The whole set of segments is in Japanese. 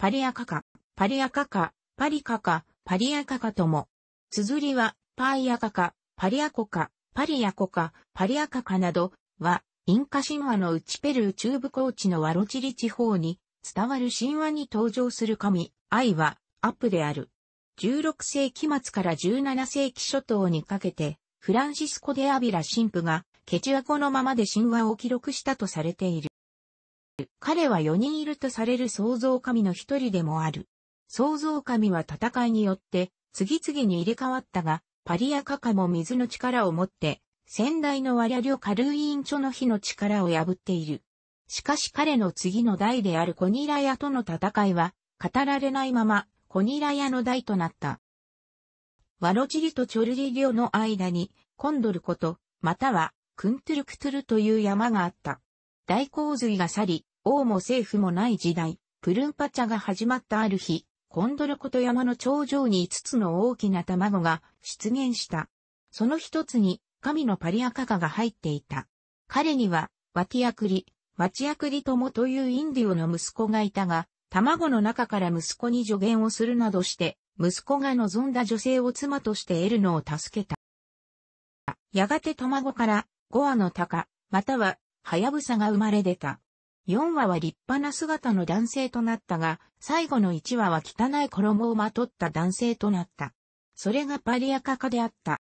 パリアカカ、パリアカカ、パリカカ、パリアカカとも。綴りは、パイアカカ、パリアコカ、パリアコカ、パリアカカなどは、インカ神話のうちペルー中部高地のワロチリ地方に伝わる神話に登場する神、愛は、アップである。16世紀末から17世紀初頭にかけて、フランシスコ・デ・アビラ神父が、ケチュア語のままで神話を記録したとされている。彼は4人いるとされる創造神の一人でもある。創造神は戦いによって次々に入れ替わったが、パリアカカも水の力を持って、先代のワリャリョカルーインチョの火の力を破っている。しかし彼の次の代であるコニラヤとの戦いは、語られないまま、コニラヤの代となった。ワロチリとチョルリリョの間に、コンドルこと、または、クントゥルクトゥルという山があった。大洪水が去り、王も政府もない時代、プルンパチャが始まったある日、コンドルコト山の頂上に5つの大きな卵が出現した。その一つに、神のパリアカカが入っていた。彼には、ワティアクリ、ワチアクリ友というインディオの息子がいたが、卵の中から息子に助言をするなどして、息子が望んだ女性を妻として得るのを助けた。やがて卵から、ゴアの鷹、または、ハヤブサが生まれ出た。4話は立派な姿の男性となったが、最後の1話は汚い衣をまとった男性となった。それがパリアカカであった。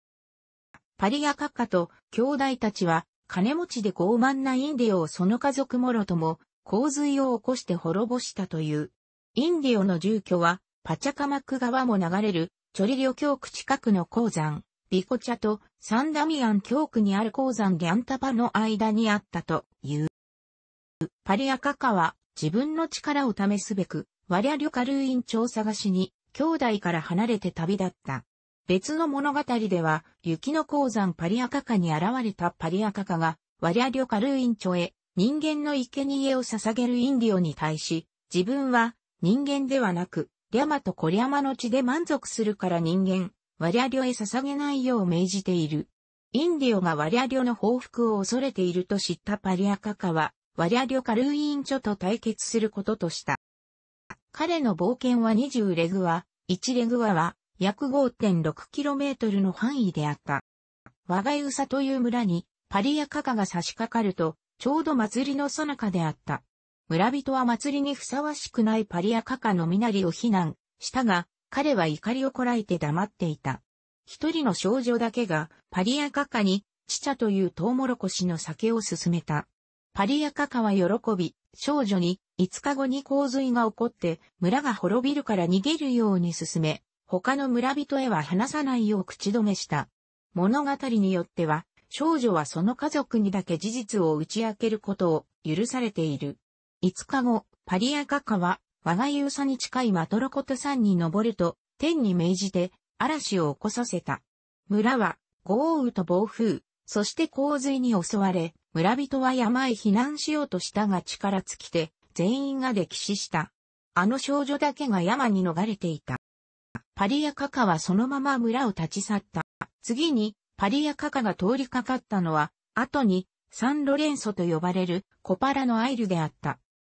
パリアカカと兄弟たちは、金持ちで傲慢なインディオをその家族もろとも、洪水を起こして滅ぼしたという。インディオの住居は、パチャカマック川も流れる、チョリリョ教区近くの鉱山、ビコチャとサンダミアン教区にある鉱山ギャンタパの間にあったという。パリアカカは自分の力を試すべく、ワリャョ・カルーインを探しに、兄弟から離れて旅立った。別の物語では、雪の鉱山パリアカカに現れたパリアカカが、ワリャョ・カルーイン町へ、人間の生贄を捧げるインディオに対し、自分は人間ではなく、リャマとコリャマの地で満足するから人間、ワリャリョへ捧げないよう命じている。インディオがワリャリョの報復を恐れていると知ったパリアカカは、ワリャ・リョ・カルーインチョと対決することとした。彼の冒険は20レグは、1レグワは約 5.6km の範囲であった。我がユサという村にパリやカカが差し掛かると、ちょうど祭りの最中であった。村人は祭りにふさわしくないパリやカカの身なりを非難したが、彼は怒りをこらえて黙っていた。一人の少女だけがパリやカカに、チチャというトウモロコシの酒を勧めた。パリアカカは喜び、少女に5日後に洪水が起こって村が滅びるから逃げるように進め、他の村人へは話さないよう口止めした。物語によっては、少女はその家族にだけ事実を打ち明けることを許されている。5日後、パリアカカは、我が勇者に近いマトロコト山に登ると、天に命じて、嵐を起こさせた。村は、豪雨と暴風、そして洪水に襲われ、村人は山へ避難しようとしたが力尽きて、全員が溺死した。あの少女だけが山に逃れていた。パリアカカはそのまま村を立ち去った。次に、パリアカカが通りかかったのは、後に、サンロレンソと呼ばれるコパラのアイルであった。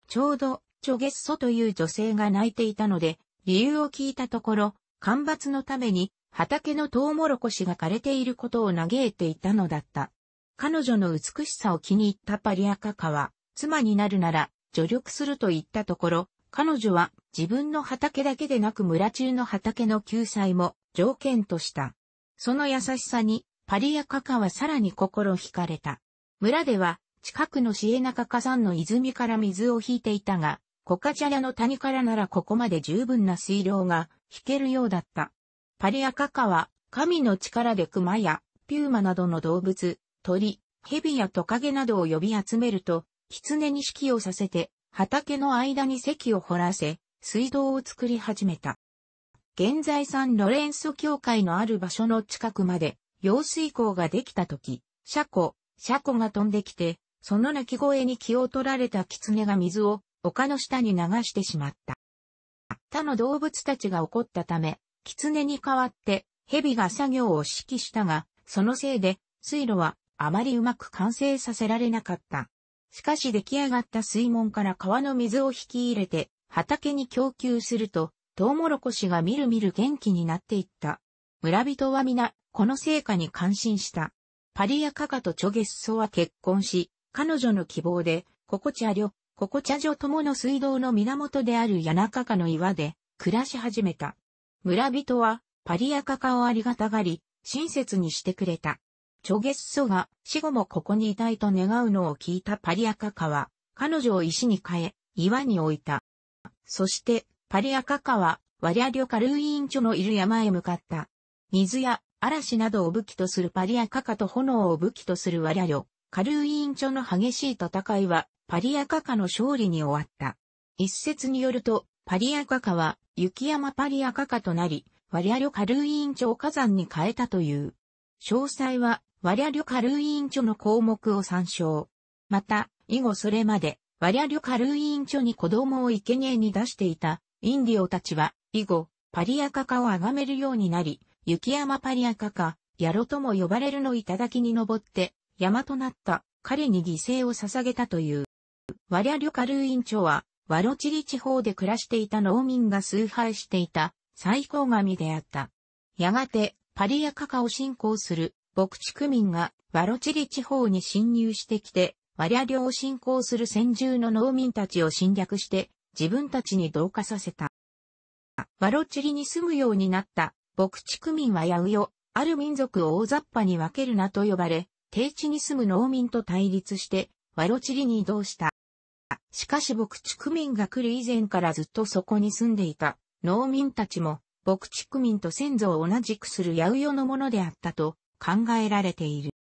ちょうど、チョゲッソという女性が泣いていたので、理由を聞いたところ、干ばつのために畑のトウモロコシが枯れていることを嘆いていたのだった。彼女の美しさを気に入ったパリアカカは、妻になるなら助力すると言ったところ、彼女は自分の畑だけでなく村中の畑の救済も条件とした。その優しさにパリアカカはさらに心惹かれた。村では近くのシエナカカ山の泉から水を引いていたが、コカチャラの谷からならここまで十分な水量が引けるようだった。パリアカカは、神の力で熊や、ピューマなどの動物、鳥、蛇やトカゲなどを呼び集めると、狐に指揮をさせて、畑の間に堰を掘らせ、水道を作り始めた。現在サンロレンソ教会のある場所の近くまで、用水口ができた時、シャコ、シャコが飛んできて、その鳴き声に気を取られた狐が水を丘の下に流してしまった。他の動物たちが怒ったため、狐に代わって蛇が作業を指揮したが、そのせいで水路はあまりうまく完成させられなかった。しかし出来上がった水門から川の水を引き入れて畑に供給すると、トウモロコシがみるみる元気になっていった。村人は皆、この成果に感心した。パリアカカとチョゲッソは結婚し、彼女の希望で、ココチャリョ、ココチャジョ友の水道の源であるヤナカカの岩で暮らし始めた。村人は、パリアカカをありがたがり、親切にしてくれた。チョゲッソが死後もここにいたいと願うのを聞いたパリアカカは、彼女を石に変え、岩に置いた。そして、パリアカカは、ワリアリョカルーインチョのいる山へ向かった。水や嵐などを武器とするパリアカカと炎を武器とするワリアリョ、カルーインチョの激しい戦いは、パリアカカの勝利に終わった。一説によると、パリアカカは、雪山パリアカカとなり、ワリアリョカルーインチョを火山に変えたという。詳細は、ワリアリョカルーインチョの項目を参照。また、以後それまで、ワリアリョカルーインチョに子供を生贄に出していた、インディオたちは、以後、パリアカカを崇めるようになり、雪山パリアカカ、ヤロとも呼ばれるの頂に登って、山となった彼に犠牲を捧げたという。ワリアリョカルーインチョは、ワロチリ地方で暮らしていた農民が崇拝していた最高神であった。やがて、パリやカカを信仰する牧畜民がワロチリ地方に侵入してきて、ワリャ領を信仰する先住の農民たちを侵略して自分たちに同化させた。ワロチリに住むようになった牧畜民はヤウヨ、ある民族を大雑把に分けるなと呼ばれ、低地に住む農民と対立して、ワロチリに移動した。しかし牧畜民が来る以前からずっとそこに住んでいた農民たちも牧畜民と先祖を同じくする八百代のものであったと考えられている。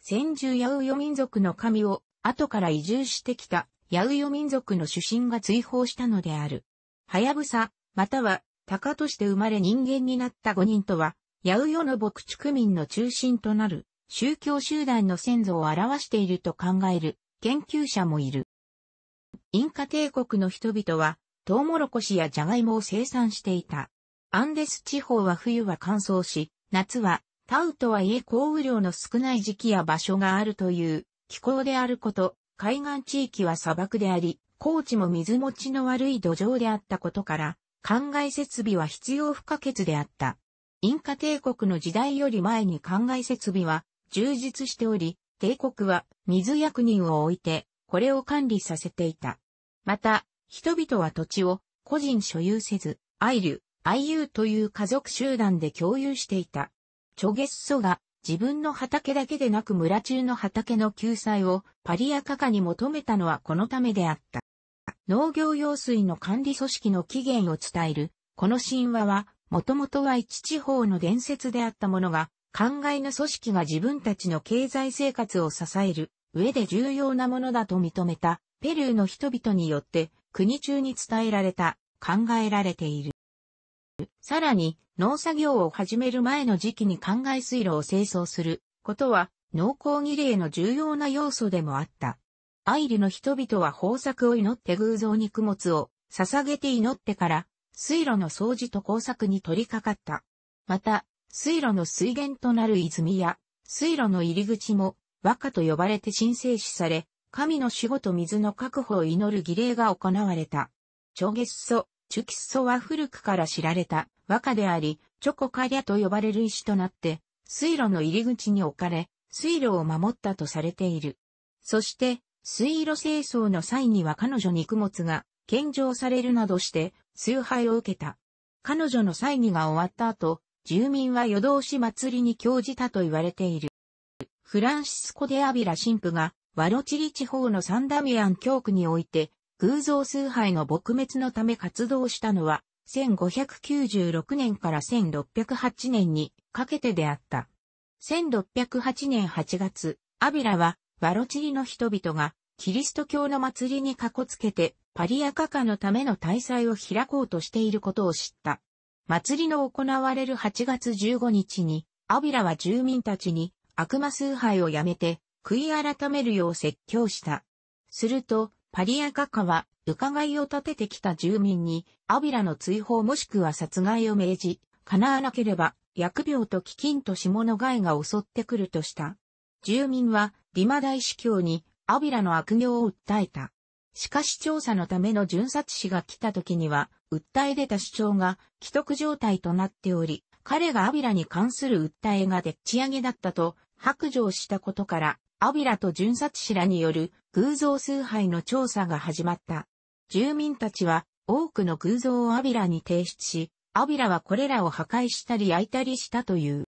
先住八百代民族の神を後から移住してきた八百代民族の主神が追放したのである。はやぶさ、または鷹として生まれ人間になった5人とは、八百代の牧畜民の中心となる宗教集団の先祖を表していると考える研究者もいる。インカ帝国の人々は、トウモロコシやジャガイモを生産していた。アンデス地方は冬は乾燥し、夏は、タウとはいえ降雨量の少ない時期や場所があるという気候であること、海岸地域は砂漠であり、高地も水持ちの悪い土壌であったことから、灌漑設備は必要不可欠であった。インカ帝国の時代より前に灌漑設備は充実しており、帝国は水役人を置いてこれを管理させていた。また、人々は土地を個人所有せず、アイリュ、IU という家族集団で共有していた。チョゲッソが自分の畑だけでなく村中の畑の救済をパリアカカに求めたのはこのためであった。農業用水の管理組織の起源を伝える、この神話は、もともとは一地方の伝説であったものが、考えの組織が自分たちの経済生活を支える上で重要なものだと認めたペルーの人々によって国中に伝えられた、考えられている。さらに、農作業を始める前の時期に灌漑水路を清掃することは、農耕儀礼の重要な要素でもあった。アイリの人々は豊作を祈って偶像に供物を捧げて祈ってから、水路の掃除と工作に取り掛かった。また、水路の水源となる泉や、水路の入り口も和歌と呼ばれて神聖視され、神の守護と水の確保を祈る儀礼が行われた。チョゲッソ、チュキッソは古くから知られた和歌であり、チョコカリャと呼ばれる石となって、水路の入り口に置かれ、水路を守ったとされている。そして、水路清掃の際には彼女に供物が献上されるなどして、崇拝を受けた。彼女の祭儀が終わった後、住民は夜通し祭りに興じたと言われている。フランシスコ・デ・アビラ神父が、ワロチリ地方のサンダミアン教区において、偶像崇拝の撲滅のため活動したのは、1596年から1608年にかけてであった。1608年8月、アビラは、ワロチリの人々が、キリスト教の祭りにかこつけて、パリアカカのための大祭を開こうとしていることを知った。祭りの行われる8月15日に、アビラは住民たちに、悪魔崇拝をやめて、悔い改めるよう説教した。すると、パリアカカは、伺いを立ててきた住民に、アビラの追放もしくは殺害を命じ、叶わなければ、疫病と飢饉と下の害が襲ってくるとした。住民は、リマ大司教に、アビラの悪行を訴えた。しかし調査のための巡察士が来た時には、訴え出た主張が既得状態となっており、彼がアビラに関する訴えがでっち上げだったと白状したことから、アビラと巡察士らによる偶像崇拝の調査が始まった。住民たちは多くの偶像をアビラに提出し、アビラはこれらを破壊したり焼いたりしたという。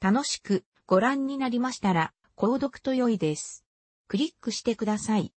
楽しくご覧になりましたら、購読と良いです。クリックしてください。